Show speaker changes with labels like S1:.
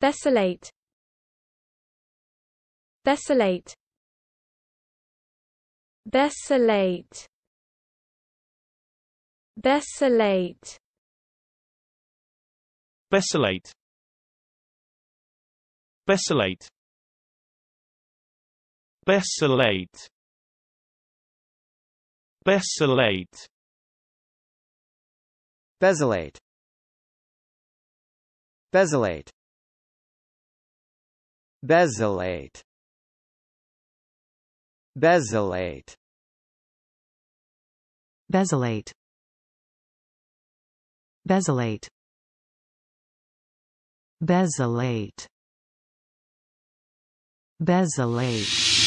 S1: Desolate Desolate Desolate Desolate Desolate Desolate Desolate Desolate Bezolate Bezolate Bezelate. Bezelate. Bezelate. Bezelate.
S2: Bezelate. Bezelate.